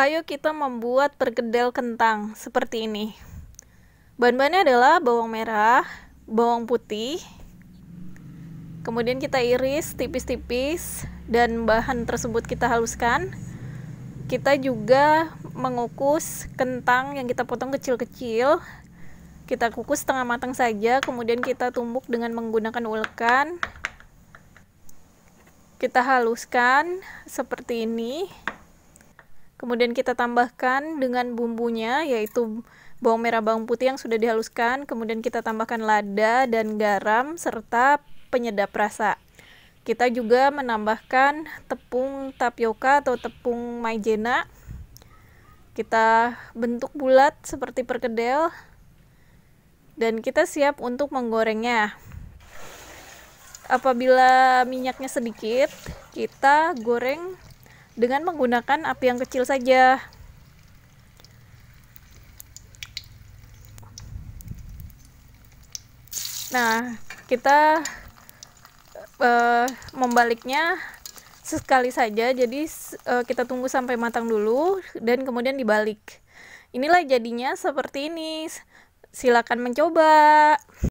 Ayo kita membuat perkedel kentang seperti ini. Bahan-bahannya adalah bawang merah, bawang putih, kemudian kita iris tipis-tipis dan bahan tersebut kita haluskan. Kita juga mengukus kentang yang kita potong kecil-kecil. Kita kukus setengah matang saja, kemudian kita tumbuk dengan menggunakan ulekan. Kita haluskan seperti ini. Kemudian kita tambahkan dengan bumbunya yaitu bawang merah, bawang putih yang sudah dihaluskan, kemudian kita tambahkan lada dan garam serta penyedap rasa. Kita juga menambahkan tepung tapioka atau tepung maizena. Kita bentuk bulat seperti perkedel dan kita siap untuk menggorengnya. Apabila minyaknya sedikit, kita goreng dengan menggunakan api yang kecil saja. Nah, kita uh, membaliknya sekali saja, jadi uh, kita tunggu sampai matang dulu dan kemudian dibalik. Inilah jadinya seperti ini. Silakan mencoba.